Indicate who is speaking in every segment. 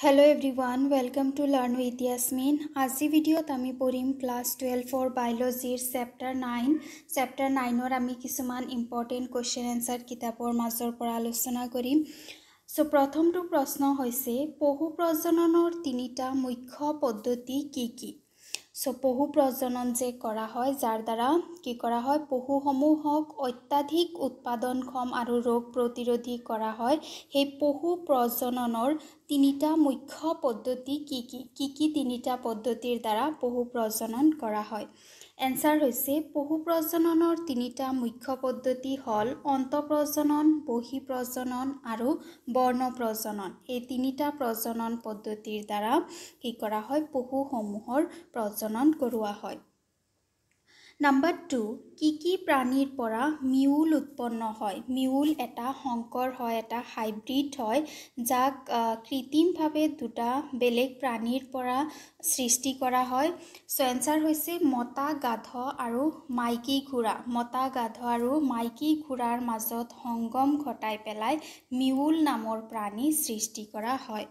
Speaker 1: hello' everyone welcome to learn with Yasmin আজি ভিডিঅ'ত আমি পঢ়িম ক্লাছ টুৱেলভৰ বায়'লজিৰ চেপ্টাৰ নাইন চেপ্টাৰ নাইনৰ আমি কিছুমান ইম্পৰ্টেণ্ট কুৱেশ্যন এনচাৰ কিতাপৰ মাজৰ পৰা আলোচনা কৰিম চ' প্ৰথমটো প্ৰশ্ন হৈছে পশু প্ৰজননৰ তিনিটা মুখ্য পদ্ধতি কি কি চ' পশু প্ৰজনন যে কৰা হয় যাৰ দ্বাৰা কি কৰা হয় পশুসমূহক অত্যাধিক উৎপাদনক্ষম আৰু ৰোগ প্ৰতিৰোধী কৰা হয় সেই পশু প্ৰজননৰ তিনিটা মুখ্য পদ্ধতি কি কি কি কি তিনিটা পদ্ধতিৰ দ্বাৰা পশু প্ৰজনন কৰা হয় এনচাৰ হৈছে পশু প্ৰজননৰ তিনিটা মুখ্য পদ্ধতি হ'ল অন্তঃপ্ৰজনন বহি প্ৰজনন আৰু বৰ্ণ প্ৰজনন এই তিনিটা প্ৰজনন পদ্ধতিৰ দ্বাৰা কি কৰা হয় পশুসমূহৰ প্ৰজনন কৰোৱা হয় নাম্বাৰ টু কি কি প্ৰাণীৰ পৰা মিউল উৎপন্ন হয় মিউল এটা শংকৰ হয় এটা হাইব্ৰিড হয় যাক কৃত্ৰিমভাৱে দুটা বেলেগ প্ৰাণীৰ পৰা সৃষ্টি কৰা হয় চ' এনচাৰ হৈছে মতা গাধ আৰু মাইকী ঘোঁৰা মতা গাধ আৰু মাইকী ঘোঁৰাৰ মাজত সংগম ঘটাই পেলাই মিউল নামৰ প্ৰাণী সৃষ্টি কৰা হয়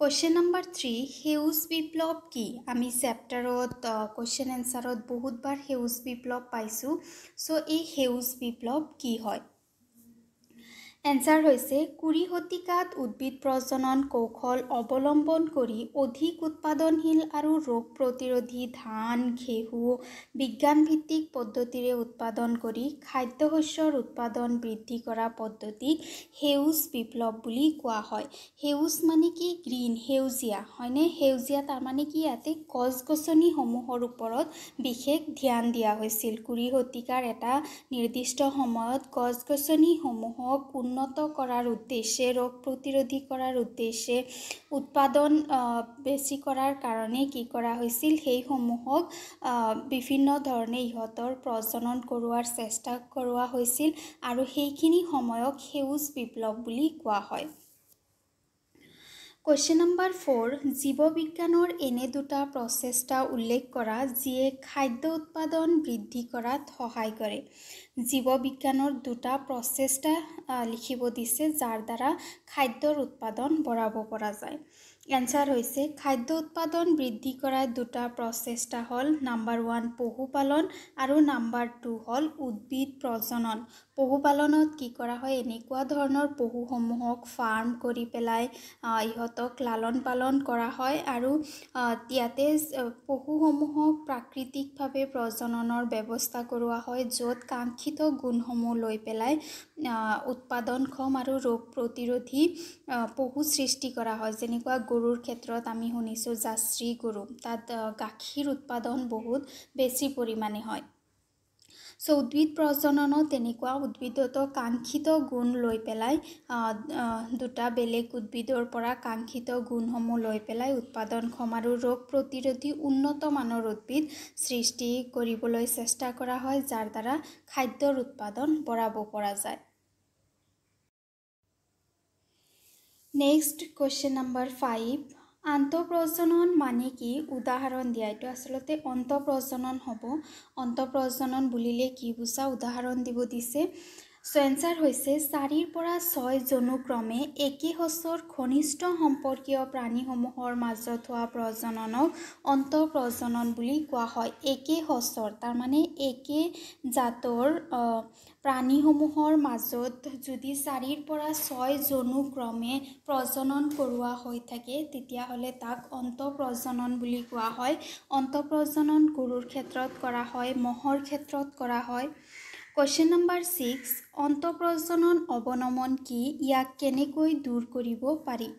Speaker 1: কুৱেশ্যন নম্বৰ থ্ৰী সেউজ বিপ্লৱ কি আমি চেপ্টাৰত কুৱেশ্যন এনচাৰত বহুতবাৰ সেউজ বিপ্লৱ পাইছোঁ চ' এই সেউজ বিপ্লৱ কি হয় এনচাৰ হৈছে কুৰি শতিকাত উদ্ভিদ প্ৰজনন কৌশল অৱলম্বন কৰি অধিক উৎপাদনশীল আৰু ৰোগ প্ৰতিৰোধী ধান ঘেঁহু বিজ্ঞানভিত্তিক পদ্ধতিৰে উৎপাদন কৰি খাদ্যশস্যৰ উৎপাদন বৃদ্ধি কৰা পদ্ধতিক সেউজ বিপ্লৱ বুলি কোৱা হয় সেউজ মানে কি গ্ৰীণ সেউজীয়া হয়নে সেউজীয়া তাৰমানে কি ইয়াতে গছ গছনিসমূহৰ ওপৰত বিশেষ ধ্যান দিয়া হৈছিল কুৰি শতিকাৰ এটা নিৰ্দিষ্ট সময়ত গছ গছনিসমূহক উন উন্নত করার উদ্দেশ্যে রোগ প্রতিরোধী করার উদ্দেশ্যে উৎপাদন বেশি করার কারণে কি করা হয়েছিল সেই সমূহক বিভিন্ন ধরনের ইহতর প্রজনন করার চেষ্টা করা হয়েছিল আর সেইখিনি সময়ক সেউজ বিপ্লব বলে কোয়া হয় কুৱেশ্যন নম্বৰ ফ'ৰ জীৱবিজ্ঞানৰ এনে দুটা প্ৰচেষ্টা উল্লেখ কৰা যিয়ে খাদ্য উৎপাদন বৃদ্ধি কৰাত সহায় কৰে জীৱবিজ্ঞানৰ দুটা প্ৰচেষ্টা লিখিব দিছে যাৰ দ্বাৰা খাদ্যৰ উৎপাদন বঢ়াব পৰা যায় এনচাৰ হৈছে খাদ্য উৎপাদন বৃদ্ধি কৰাৰ দুটা প্ৰচেষ্টা হ'ল নাম্বাৰ ওৱান পশুপালন আৰু নাম্বাৰ টু হ'ল উদ্ভিদ প্ৰজনন পশুপালনত কি কৰা হয় এনেকুৱা ধৰণৰ পশুসমূহক ফাৰ্ম কৰি পেলাই ইহঁতক লালন পালন কৰা হয় আৰু ইয়াতে পশুসমূহক প্ৰাকৃতিকভাৱে প্ৰজননৰ ব্যৱস্থা কৰোৱা হয় য'ত কাংক্ষিত গুণসমূহ লৈ পেলাই উৎপাদনক্ষম আৰু ৰোগ প্ৰতিৰোধী পশু সৃষ্টি কৰা হয় যেনেকুৱা গৰুৰ ক্ষেত্ৰত আমি শুনিছোঁ জাচ্ৰী গৰু তাত গাখীৰ উৎপাদন বহুত বেছি পৰিমাণে হয় চ' উদ্ভিদ প্ৰজননৰ তেনেকুৱা উদ্ভিদত কাংক্ষিত গুণ লৈ পেলাই দুটা বেলেগ উদ্ভিদৰ পৰা কাংক্ষিত গুণসমূহ লৈ পেলাই উৎপাদনক্ষম আৰু ৰোগ প্ৰতিৰোধী উন্নত মানৰ উদ্ভিদ সৃষ্টি কৰিবলৈ চেষ্টা কৰা হয় যাৰ দ্বাৰা খাদ্যৰ উৎপাদন বঢ়াব পৰা যায় নেক্সট কুৱেশ্যন নম্বৰ ফাইভ আন্তঃপ্ৰজনন মানে কি উদাহৰণ দিয়া এইটো আচলতে অন্তঃপ্ৰজনন হ'ব অন্তঃপ্ৰজনন বুলিলে কি বুজা উদাহৰণ দিব দিছে চেঞ্চাৰ হৈছে চাৰিৰ পৰা ছয় জনুক্ৰমে একেহছৰ ঘনিষ্ঠ সম্পৰ্কীয় প্ৰাণীসমূহৰ মাজত হোৱা প্ৰজননক অন্ত প্ৰজনন বুলি কোৱা হয় একেহছৰ তাৰমানে একে জাতৰ প্ৰাণীসমূহৰ মাজত যদি চাৰিৰ পৰা ছয় জনুক্ৰমে প্ৰজনন কৰোৱা হৈ থাকে তেতিয়াহ'লে তাক অন্ত প্ৰজনন বুলি কোৱা হয় অন্ত প্ৰজনন গৰুৰ ক্ষেত্ৰত কৰা হয় মহৰ ক্ষেত্ৰত কৰা হয় কুৱেশ্যন নম্বৰ ছিক্স অন্তঃপ্ৰজনন অৱনমন কি ইয়াক কেনেকৈ দূৰ কৰিব পাৰি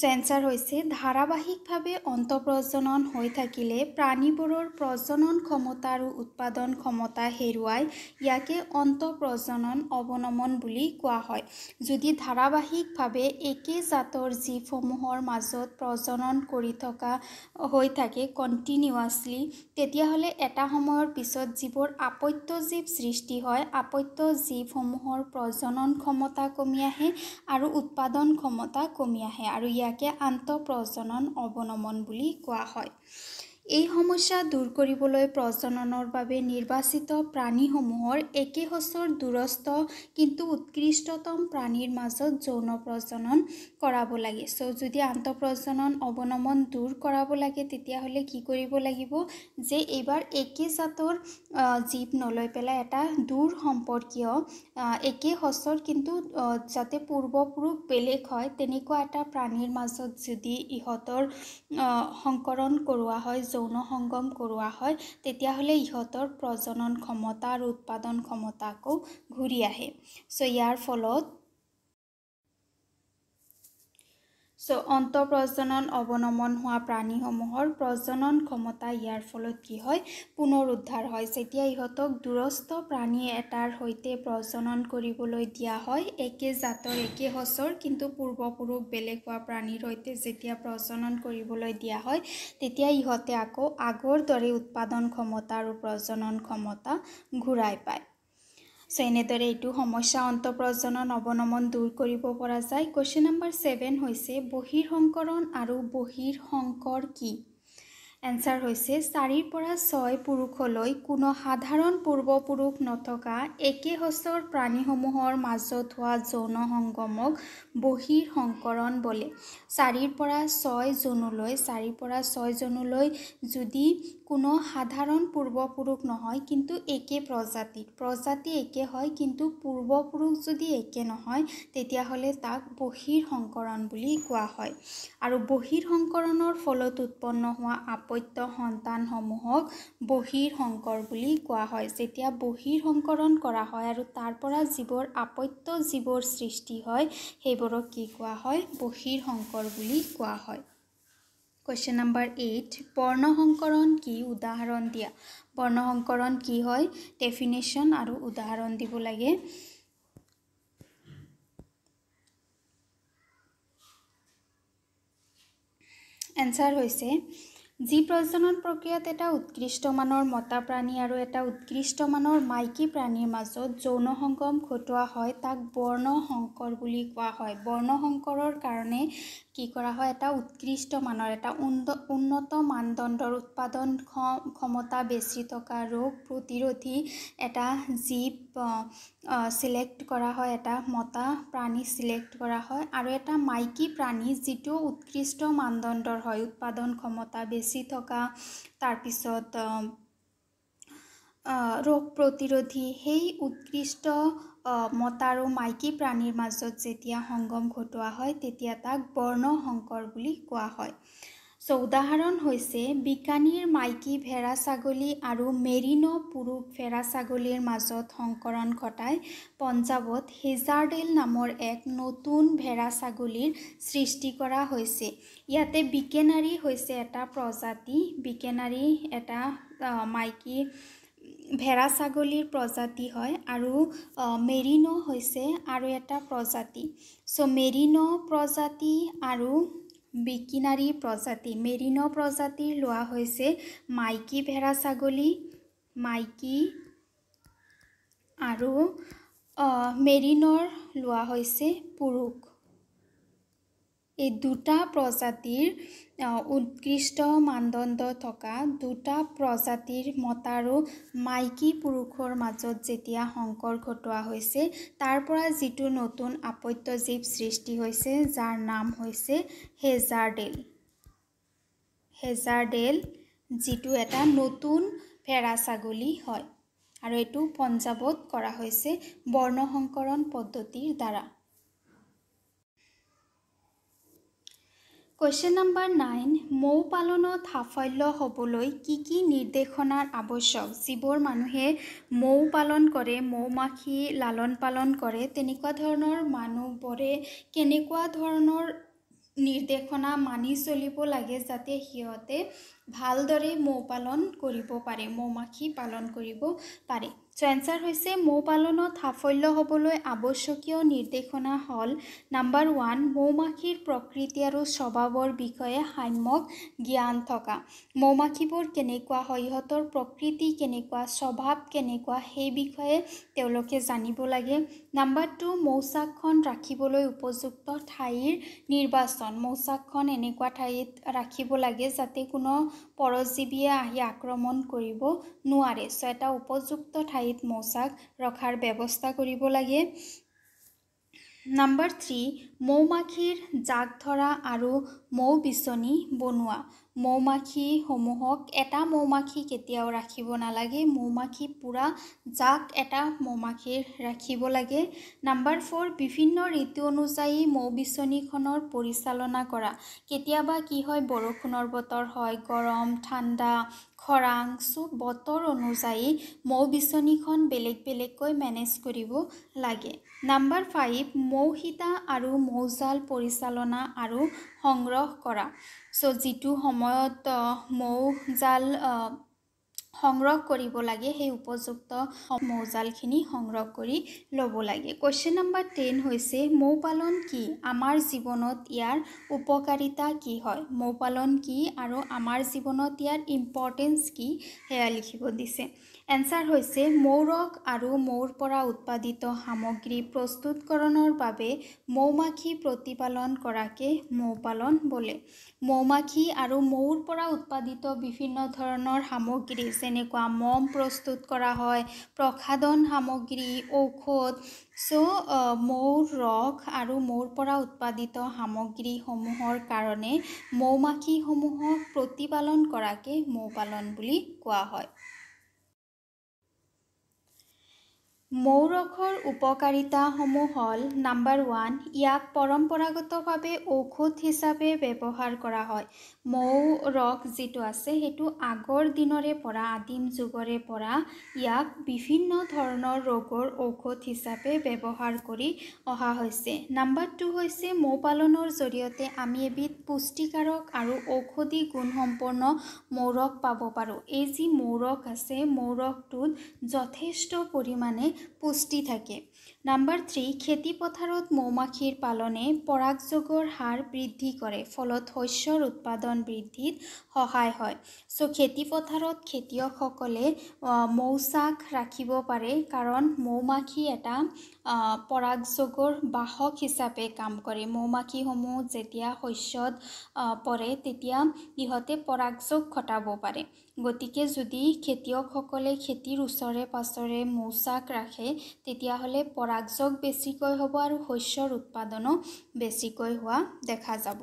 Speaker 1: চেঞ্চাৰ হৈছে ধাৰাবাহিকভাৱে অন্তঃপ্ৰজনন হৈ থাকিলে প্ৰাণীবোৰৰ প্ৰজনন ক্ষমতা আৰু উৎপাদন ক্ষমতা হেৰুৱাই ইয়াকে অন্তঃপ্ৰজনন অৱনমন বুলি কোৱা হয় যদি ধাৰাবাহিকভাৱে একে জাতৰ জীৱসমূহৰ মাজত প্ৰজনন কৰি থকা হৈ থাকে কণ্টিনিউৱাছলি তেতিয়াহ'লে এটা সময়ৰ পিছত যিবোৰ আপত্য জীৱ সৃষ্টি হয় আপত্য জীৱসমূহৰ প্ৰজনন ক্ষমতা কমি আহে আৰু উৎপাদন ক্ষমতা কমি আহে আৰু ইয়াৰ প্ৰক্ৰিয়াকে আন্তঃ অৱনমন বুলি কোৱা হয় এই সমস্যা দূৰ কৰিবলৈ প্ৰজননৰ বাবে নিৰ্বাচিত প্ৰাণীসমূহৰ একেসচৰ দূৰস্থ কিন্তু উৎকৃষ্টতম প্ৰাণীৰ মাজত যৌন প্ৰজনন কৰাব লাগে চ' যদি আন্তঃপ্ৰজনন অৱনমন দূৰ কৰাব লাগে তেতিয়াহ'লে কি কৰিব লাগিব যে এইবাৰ একেজাতৰ জীৱ নলৈ পেলাই এটা দূৰ সম্পৰ্কীয় একেসচৰ কিন্তু যাতে পূৰ্বপুৰুষ বেলেগ হয় তেনেকুৱা এটা প্ৰাণীৰ মাজত যদি ইহঁতৰ সংকৰণ কৰোৱা হয় যৌন সংগম কৰোৱা হয় তেতিয়াহ'লে ইহঁতৰ প্ৰজনন ক্ষমতা আৰু উৎপাদন ক্ষমতাকো ঘূৰি আহে চ' ইয়াৰ ফলত চ' অন্ত প্ৰজনন অৱনমন হোৱা প্ৰাণীসমূহৰ প্ৰজনন ক্ষমতা ইয়াৰ ফলত কি হয় পুনৰুদ্ধাৰ হয় যেতিয়া ইহঁতক দূৰস্থ প্ৰাণী এটাৰ সৈতে প্ৰজনন কৰিবলৈ দিয়া হয় একে জাতৰ একে সঁচৰ কিন্তু পূৰ্বপুৰুষ বেলেগ হোৱা প্ৰাণীৰ সৈতে যেতিয়া প্ৰজনন কৰিবলৈ দিয়া হয় তেতিয়া ইহঁতে আকৌ আগৰ দৰে উৎপাদন ক্ষমতা আৰু প্ৰজনন ক্ষমতা ঘূৰাই পায় এনেদৰে এইটো সমস্যা অন্তঃপ্ৰজনন অৱনমন দূৰ কৰিব পৰা যায় কুৱেশ্যন নম্বৰ ছেভেন হৈছে বহিৰ সংকৰণ আৰু বহিৰ সংকৰ কি এনচাৰ হৈছে চাৰিৰ পৰা ছয় পুৰুষলৈ কোনো সাধাৰণ পূৰ্বপুৰুষ নথকা একে সচৰ প্ৰাণীসমূহৰ মাজত হোৱা যৌন সংগমক বহিৰ সংকৰণ বোলে চাৰিৰ পৰা ছয় জনলৈ চাৰিৰ পৰা ছয় জনলৈ যদি কোনো সাধাৰণ পূৰ্বপুৰুষ নহয় কিন্তু একে প্ৰজাতি প্ৰজাতি একে হয় কিন্তু পূৰ্বপুৰুষ যদি একে নহয় তেতিয়াহ'লে তাক বহিৰ সংকৰণ বুলি কোৱা হয় আৰু বহিৰ সংকৰণৰ ফলত উৎপন্ন হোৱা আপত্য সন্তানসমূহক বহিৰ শংকৰ বুলি কোৱা হয় যেতিয়া বহিৰ বহিৰসংকৰণ কৰা হয় আৰু তাৰ পৰা যিবোৰ আপত্য যিবোৰ সৃষ্টি হয় সেইবোৰক কি কোৱা হয় বহিৰ শংকৰ বুলি কোৱা হয় কুৱেশ্যন নম্বৰ এইট বৰ্ণ সংকৰণ কি উদাহৰণ দিয়া বৰ্ণ সংকৰণ কি হয় ডেফিনেশ্যন আৰু উদাহৰণ দিব লাগে এনচাৰ হৈছে যি প্ৰজনন প্ৰক্ৰিয়াত এটা উৎকৃষ্টমানৰ মতা প্ৰাণী আৰু এটা উৎকৃষ্টমানৰ মাইকী প্ৰাণীৰ মাজত যৌন সংগম ঘটোৱা হয় তাক বৰ্ণ সংকৰ বুলি কোৱা হয় বৰ্ণ সংকৰৰ কাৰণে কি কৰা হয় এটা উৎকৃষ্টমানৰ এটা উন্নত মানদণ্ডৰ উৎপাদন ক্ষমতা বেছি থকা ৰোগ প্ৰতিৰোধী এটা জীৱ চিলেক্ট কৰা হয় এটা মতা প্ৰাণী চিলেক্ট কৰা হয় আৰু এটা মাইকী প্ৰাণী যিটো উৎকৃষ্ট মানদণ্ডৰ হয় উৎপাদন ক্ষমতা বেছি বেছি থকা তাৰপিছত ৰোগ প্ৰতিৰোধী সেই উৎকৃষ্ট মতা আৰু মাইকী প্ৰাণীৰ মাজত যেতিয়া সংগম ঘটোৱা হয় তেতিয়া তাক বৰ্ণ শংকৰ বুলি কোৱা হয় চ' উদাহৰণ হৈছে বিকানীৰ মাইকী ভেড়া ছাগলী আৰু মেৰিন' পুৰুষ ভেড়া ছাগলীৰ মাজত সংকৰণ ঘটাই পঞ্জাৱত হেজাৰডেল নামৰ এক নতুন ভেড়া ছাগলীৰ সৃষ্টি কৰা হৈছে ইয়াতে বিকেনাৰী হৈছে এটা প্ৰজাতি বিকেনাৰী এটা মাইকী ভেড়া ছাগলীৰ প্ৰজাতি হয় আৰু মেৰিন' হৈছে আৰু এটা প্ৰজাতি চ' মেৰিন' প্ৰজাতি আৰু বিকিনাৰী প্ৰজাতি মেৰিন প্ৰজাতিৰ লোৱা হৈছে মাইকী ভেড়া ছাগলী মাইকী আৰু মেৰিনৰ লোৱা হৈছে পুৰুষ এই দুটা প্ৰজাতিৰ উৎকৃষ্ট মানদণ্ড থকা দুটা প্ৰজাতিৰ মতাৰো মাইকী পুৰুষৰ মাজত যেতিয়া সংকৰ ঘটোৱা হৈছে তাৰ পৰা যিটো নতুন আপত্যজীৱ সৃষ্টি হৈছে যাৰ নাম হৈছে হেজাৰডেল হেজাৰডেল যিটো এটা নতুন ফেৰা ছাগলী হয় আৰু এইটো পঞ্জাৱত কৰা হৈছে বৰ্ণসংকৰণ পদ্ধতিৰ দ্বাৰা কুৱেশ্যন নম্বৰ নাইন মৌ পালনত সাফল্য হ'বলৈ কি কি নিৰ্দেশনাৰ আৱশ্যক যিবোৰ মানুহে মৌ পালন কৰে মৌ মাখি লালন পালন কৰে তেনেকুৱা ধৰণৰ মানুহবোৰে কেনেকুৱা ধৰণৰ নিৰ্দেশনা মানি চলিব লাগে যাতে সিহঁতে ভালদৰে মৌ পালন কৰিব পাৰে মৌ মাখি পালন কৰিব পাৰে চেঞ্চাৰ হৈছে মৌ পালনত সাফল্য হ'বলৈ আৱশ্যকীয় নিৰ্দেশনা হ'ল নাম্বাৰ ওৱান মৌমাখিৰ প্ৰকৃতি আৰু স্বভাৱৰ বিষয়ে সাম্যক জ্ঞান থকা মৌমাখিবোৰ কেনেকুৱা হয় সিহঁতৰ প্ৰকৃতি কেনেকুৱা স্বভাৱ কেনেকুৱা সেই বিষয়ে তেওঁলোকে জানিব লাগে নাম্বাৰ টু মৌচাকখন ৰাখিবলৈ উপযুক্ত ঠাইৰ নিৰ্বাচন মৌচাকখন এনেকুৱা ঠাইত ৰাখিব লাগে যাতে কোনো পৰজীৱীয়ে আহি আক্ৰমণ কৰিব নোৱাৰে চ' এটা উপযুক্ত ঠাই ঠাইত মৌচাক ৰখাৰ ব্যৱস্থা কৰিব লাগে নাম্বাৰ থ্ৰী মৌ মাখিৰ জাক ধৰা আৰু মৌ বিচনী বনোৱা মৌ মাখিসমূহক এটা মৌ মাখি কেতিয়াও ৰাখিব নালাগে মৌ মাখি পূৰা জাক এটা মৌ মাখিৰ ৰাখিব লাগে নাম্বাৰ ফ'ৰ বিভিন্ন ঋতু অনুযায়ী মৌ বিচনীখনৰ পৰিচালনা কৰা কেতিয়াবা কি হয় বৰষুণৰ বতৰ হয় গৰম ঠাণ্ডা খৰাং চ' বতৰ অনুযায়ী মৌ বিচনীখন বেলেগ বেলেগকৈ মেনেজ কৰিব লাগে নাম্বাৰ ফাইভ মৌ সীতা আৰু মৌজাল পৰিচালনা আৰু সংগ্ৰহ কৰা চ' যিটো সময়ত মৌজাল সংগ্ৰহ কৰিব লাগে সেই উপযুক্ত মৌজালখিনি সংগ্ৰহ কৰি ল'ব লাগে কুৱেশ্যন নাম্বাৰ টেন হৈছে মৌ পালন কি আমাৰ জীৱনত ইয়াৰ উপকাৰিতা কি হয় মৌ পালন কি আৰু আমাৰ জীৱনত ইয়াৰ ইম্পৰ্টেঞ্চ কি সেয়া লিখিব দিছে এন্সাৰ হৈছে মৌৰক আৰু মৌৰ পৰা উৎপাদিত সামগ্ৰী প্ৰস্তুতকৰণৰ বাবে মৌ মাখি প্ৰতিপালন কৰাকে মৌ পালন বোলে মৌ মাখি আৰু মৌৰ পৰা উৎপাদিত বিভিন্ন ধৰণৰ সামগ্ৰী যেনেকুৱা মম প্ৰস্তুত কৰা হয় প্ৰসাধন সামগ্ৰী ঔষধ চ' মৌৰ ৰস আৰু মৌৰ পৰা উৎপাদিত সামগ্ৰীসমূহৰ কাৰণে মৌ মাখিসমূহক প্ৰতিপালন কৰাকে মৌ পালন বুলি কোৱা হয় মৌৰসৰ উপকাৰিতাসমূহ হ'ল নাম্বাৰ ওৱান ইয়াক পৰম্পৰাগতভাৱে ঔষধ হিচাপে ব্যৱহাৰ কৰা হয় মৌ ৰস যিটো আছে সেইটো আগৰ দিনৰে পৰা আদিম যুগৰে পৰা ইয়াক বিভিন্ন ধৰণৰ ৰোগৰ ঔষধ হিচাপে ব্যৱহাৰ কৰি অহা হৈছে নাম্বাৰ টু হৈছে মৌ পালনৰ জৰিয়তে আমি এবিধ পুষ্টিকাৰক আৰু ঔষধি গুণসম্পন্ন মৌৰস পাব পাৰোঁ এই যি মৌৰস আছে মৌৰসটোত যথেষ্ট পৰিমাণে পুষ্টি থাকে নাম্বাৰ থ্ৰী খেতিপথাৰত মৌমাখিৰ পালনে পৰাগযোগৰ হাৰ বৃদ্ধি কৰে ফলত শস্যৰ উৎপাদন বৃদ্ধিত সহায় হয় চ' খেতিপথাৰত খেতিয়কসকলে মৌচাক ৰাখিব পাৰে কাৰণ মৌমাখি এটা পৰাগযোগৰ বাহক হিচাপে কাম কৰে মৌমাখিসমূহ যেতিয়া শস্যত পৰে তেতিয়া ইহঁতে পৰাগযোগ ঘটাব পাৰে গতিকে যদি খেতিয়কসকলে খেতিৰ ওচৰে পাছৰে মৌচাক ৰাখে তেতিয়াহ'লে পৰাগযোগ বেছিকৈ হ'ব আৰু শস্যৰ উৎপাদনো বেছিকৈ হোৱা দেখা যাব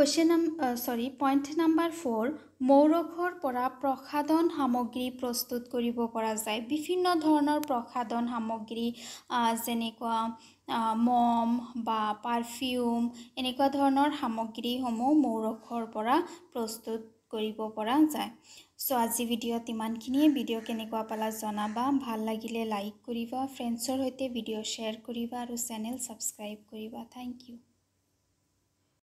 Speaker 1: কুৱেশ্যন নাম চৰি পইণ্ট নাম্বাৰ ফ'ৰ মৌৰসৰ পৰা প্ৰসাধন সামগ্ৰী প্ৰস্তুত কৰিব পৰা যায় বিভিন্ন ধৰণৰ প্ৰসাধন সামগ্ৰী যেনেকুৱা মম বা পাৰফিউম এনেকুৱা ধৰণৰ সামগ্ৰীসমূহ মৌৰসৰ পৰা প্ৰস্তুত কৰিব পৰা যায় চ' আজি ভিডিঅ'ত ইমানখিনিয়ে ভিডিঅ' কেনেকুৱা পালা জনাবা ভাল লাগিলে লাইক কৰিবা ফ্ৰেণ্ডছৰ সৈতে ভিডিঅ' শ্বেয়াৰ কৰিবা আৰু চেনেল ছাবস্ক্ৰাইব কৰিবা থেংক ইউ